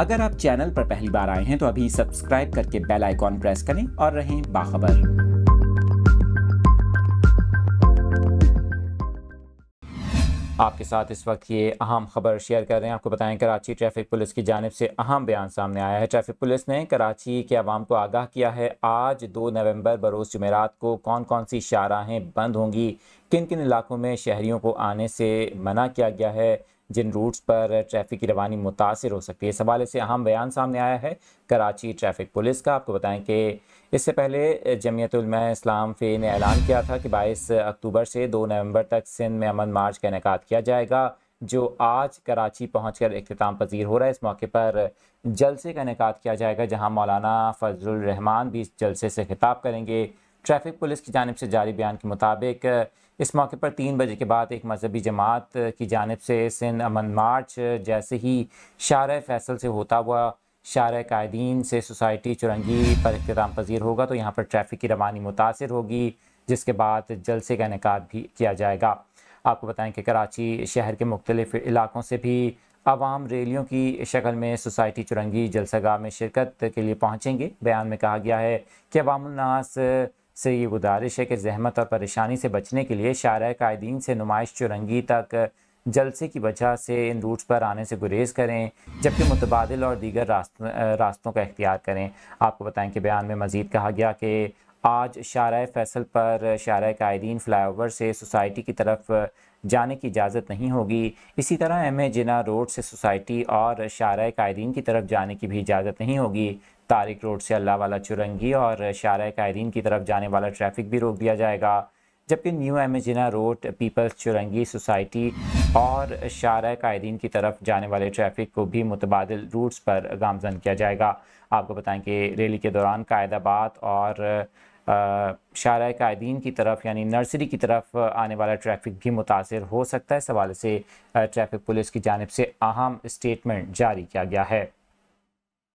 अगर आप चैनल पर पहली बार आए हैं तो अभी सब्सक्राइब करके बेल आइकॉन प्रेस करें और रहें बाखबर आपके साथ इस वक्त ये अहम खबर शेयर कर रहे हैं आपको बताएं कराची ट्रैफिक पुलिस की जानब से अहम बयान सामने आया है ट्रैफिक पुलिस ने कराची के आवाम को आगाह किया है आज दो नवंबर बरोज़ जमेरात को कौन कौन सी शाहराहें बंद होंगी किन किन इलाकों में शहरीों को आने से मना किया गया है जिन रूट्स पर ट्रैफिक की रवानी मुतासर हो सकती है इस हवाले से अहम बयान सामने आया है कराची ट्रैफिक पुलिस का आपको बताएं कि इससे पहले जमयत इस्लाम फे ने ऐलान किया था कि बाईस अक्टूबर से दो नवंबर तक सिंध में अमन मार्च का इनका किया जाएगा जो आज कराची पहुँच कर अख्ताम पजीर हो रहा है इस मौके पर जलसे का इनका किया जाएगा जहाँ मौलाना फजलरहमान रहमान भी इस जलसे से खिताब करेंगे ट्रैफिक पुलिस की जानब से जारी बयान के मुताबिक इस मौके पर तीन बजे के बाद एक मजहबी जमात की जानब से सिंध अमन मार्च जैसे ही शार फैसल से होता हुआ शार कायदीन से सोसाइटी चुरंगी पर अख्ताम पजीर होगा तो यहाँ पर ट्रैफिक की रवानी मुतासर होगी जिसके बाद जलसे का इनका भी किया जाएगा आपको बताएं कि कराची शहर के मुख्तलिफ इलाकों से भी आवाम रैलियों की शक्ल में सोसाइटी चुरंगी जलसगा में शिरकत के लिए पहुँचेंगे बयान में कहा गया है कि अवामनास से ये गुजारिश है कि जहमत और परेशानी से बचने के लिए शार कायदीन से नुमाइश चुरंगी तक जलसे की वजह से इन रूट्स पर आने से गुरेज करें जबकि मुतबाद और दीगर रास्त, रास्तों का अख्तियार करें आपको बताएं कि बयान में मज़ीद कहा गया कि आज शारा फैसल पर शारा कायदीन फ्लाईओवर से सोसाइटी की तरफ जाने की इजाज़त नहीं होगी इसी तरह एम ए जिना रोड से सोसाइटी और शारा कायदीन की तरफ जाने की भी इजाज़त नहीं होगी तारिक रोड से अल्लाह वाला चुरंगी और शारा कायदीन की तरफ जाने वाला ट्रैफिक भी रोक दिया जाएगा जबकि new M A Jinnah road People's Chowrangi society और शारा कायदीन की तरफ जाने वाले ट्रैफिक को भी मुतबाद रूट्स पर गामजन किया जाएगा आपको बताएं कि रैली के दौरान कायदाबाद और शारा कायदीन की तरफ यानी नर्सरी की तरफ आने वाला ट्रैफिक भी मुतासर हो सकता है इस हवाले से ट्रैफिक पुलिस की जानब से अहम स्टेटमेंट जारी किया गया है